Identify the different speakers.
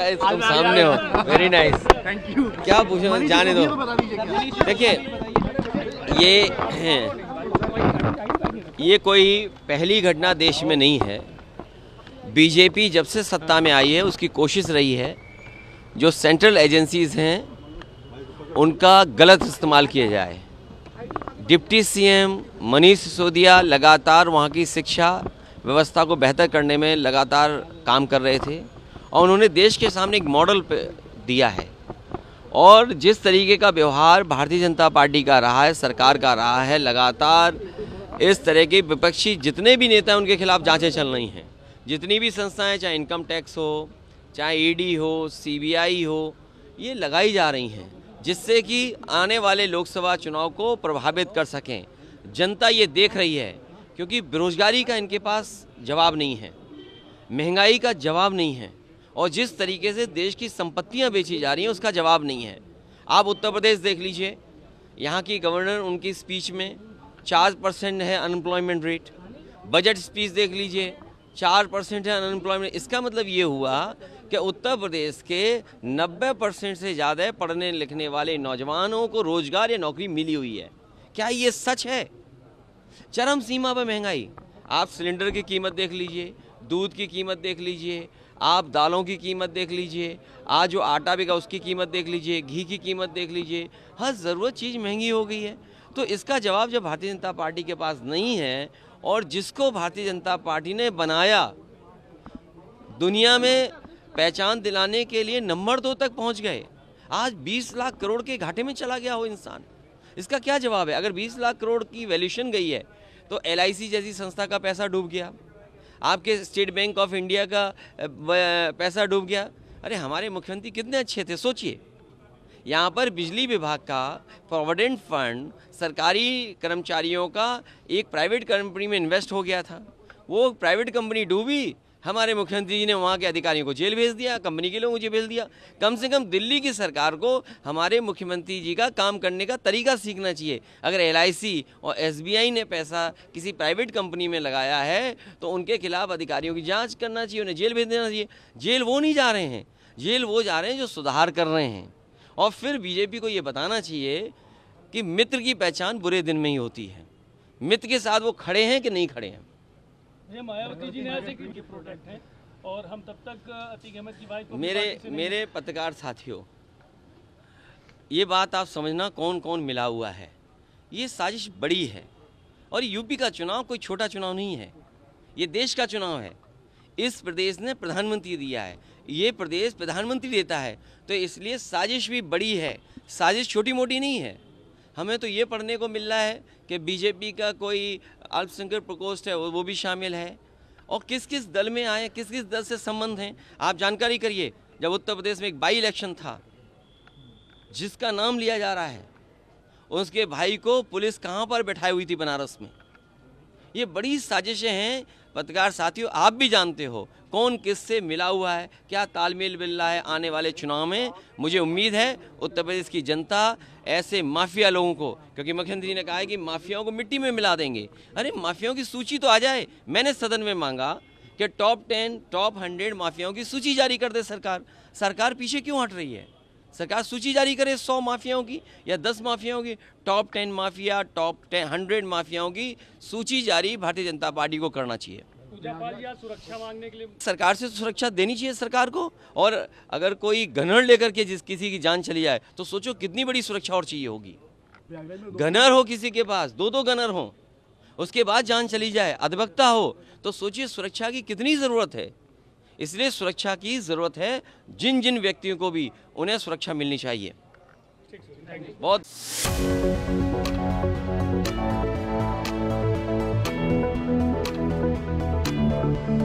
Speaker 1: तुम सामने हो वेरी नाइस थैंक यू क्या पूछो जाने दो देखिए ये ये कोई पहली घटना देश में नहीं है बीजेपी जब से सत्ता में आई है उसकी कोशिश रही है जो सेंट्रल एजेंसीज हैं उनका गलत इस्तेमाल किया जाए डिप्टी सीएम मनीष सिसोदिया लगातार वहाँ की शिक्षा व्यवस्था को बेहतर करने में लगातार काम कर रहे थे और उन्होंने देश के सामने एक मॉडल दिया है और जिस तरीके का व्यवहार भारतीय जनता पार्टी का रहा है सरकार का रहा है लगातार इस तरह के विपक्षी जितने भी नेता हैं उनके खिलाफ जांचें चल रही हैं जितनी भी संस्थाएं चाहे इनकम टैक्स हो चाहे ईडी e हो सीबीआई हो ये लगाई जा रही हैं जिससे कि आने वाले लोकसभा चुनाव को प्रभावित कर सकें जनता ये देख रही है क्योंकि बेरोजगारी का इनके पास जवाब नहीं है महंगाई का जवाब नहीं है और जिस तरीके से देश की संपत्तियां बेची जा रही हैं उसका जवाब नहीं है आप उत्तर प्रदेश देख लीजिए यहाँ की गवर्नर उनकी स्पीच में चार परसेंट है अनएम्प्लॉयमेंट रेट बजट स्पीच देख लीजिए चार परसेंट है अनएम्प्लॉयमेंट इसका मतलब ये हुआ कि उत्तर प्रदेश के 90 परसेंट से ज़्यादा पढ़ने लिखने वाले नौजवानों को रोज़गार या नौकरी मिली हुई है क्या ये सच है चरम सीमा पर महंगाई आप सिलेंडर की कीमत देख लीजिए दूध की कीमत देख लीजिए आप दालों की कीमत देख लीजिए आज जो आटा बिका उसकी कीमत देख लीजिए घी की कीमत देख लीजिए हर ज़रूरत चीज़ महंगी हो गई है तो इसका जवाब जब भारतीय जनता पार्टी के पास नहीं है और जिसको भारतीय जनता पार्टी ने बनाया दुनिया में पहचान दिलाने के लिए नंबर दो तक पहुंच गए आज 20 लाख करोड़ के घाटे में चला गया हो इंसान इसका क्या जवाब है अगर 20 लाख करोड़ की वैल्यूशन गई है तो एल जैसी संस्था का पैसा डूब गया आपके स्टेट बैंक ऑफ इंडिया का पैसा डूब गया अरे हमारे मुख्यमंत्री कितने अच्छे थे सोचिए यहाँ पर बिजली विभाग का प्रोविडेंट फंड सरकारी कर्मचारियों का एक प्राइवेट कंपनी में इन्वेस्ट हो गया था वो प्राइवेट कंपनी डूबी हमारे मुख्यमंत्री जी ने वहाँ के अधिकारियों को जेल भेज दिया कंपनी के लोगों को जेल भेज दिया कम से कम दिल्ली की सरकार को हमारे मुख्यमंत्री जी का काम करने का तरीका सीखना चाहिए अगर एल और एस ने पैसा किसी प्राइवेट कंपनी में लगाया है तो उनके खिलाफ अधिकारियों की जाँच करना चाहिए उन्हें जेल भेज देना चाहिए जेल वो नहीं जा रहे हैं जेल वो जा रहे हैं जो सुधार कर रहे हैं और फिर बीजेपी को ये बताना चाहिए कि मित्र की पहचान बुरे दिन में ही होती है मित्र के साथ वो खड़े हैं कि नहीं खड़े हैं ये मायावती जी ने आज के प्रोडक्ट हैं और हम तब तक अतीक अहमद की वाइफ मेरे मेरे पत्रकार साथियों ये बात आप समझना कौन कौन मिला हुआ है ये साजिश बड़ी है और यूपी का चुनाव कोई छोटा चुनाव नहीं है ये देश का चुनाव है इस प्रदेश ने प्रधानमंत्री दिया है ये प्रदेश प्रधानमंत्री देता है तो इसलिए साजिश भी बड़ी है साजिश छोटी मोटी नहीं है हमें तो ये पढ़ने को मिल रहा है कि बीजेपी का कोई अल्पसंख्यक प्रकोष्ठ है वो भी शामिल है और किस किस दल में आए किस किस दल से संबंध हैं आप जानकारी करिए जब उत्तर प्रदेश में एक बाई इलेक्शन था जिसका नाम लिया जा रहा है उसके भाई को पुलिस कहाँ पर बैठाई हुई थी बनारस में ये बड़ी साजिशें हैं पत्रकार साथियों आप भी जानते हो कौन किससे मिला हुआ है क्या तालमेल मिल रहा है आने वाले चुनाव में मुझे उम्मीद है उत्तर प्रदेश की जनता ऐसे माफिया लोगों को क्योंकि मुख्यमंत्री ने कहा है कि माफियाओं को मिट्टी में मिला देंगे अरे माफियाओं की सूची तो आ जाए मैंने सदन में मांगा कि टॉप टेन टॉप हंड्रेड माफियाओं की सूची जारी कर दे सरकार सरकार पीछे क्यों हट रही है सरकार सूची जारी करे सौ माफियाओं की या दस माफियाओं की top ten mafia top ten hundred माफियाओं की सूची जारी भारतीय जनता पार्टी को करना चाहिए सुरक्षा मांगने के लिए सरकार से सुरक्षा देनी चाहिए सरकार को और अगर कोई घनर लेकर के जिस किसी की जान चली जाए तो सोचो कितनी बड़ी सुरक्षा और चाहिए होगी घनर हो किसी के पास दो दो घनर हो उसके बाद जान चली जाए अधबकता हो तो सोचिए सुरक्षा की कितनी ज़रूरत है इसलिए सुरक्षा की ज़रूरत है जिन जिन व्यक्तियों को भी उन्हें सुरक्षा मिलनी चाहिए बहुत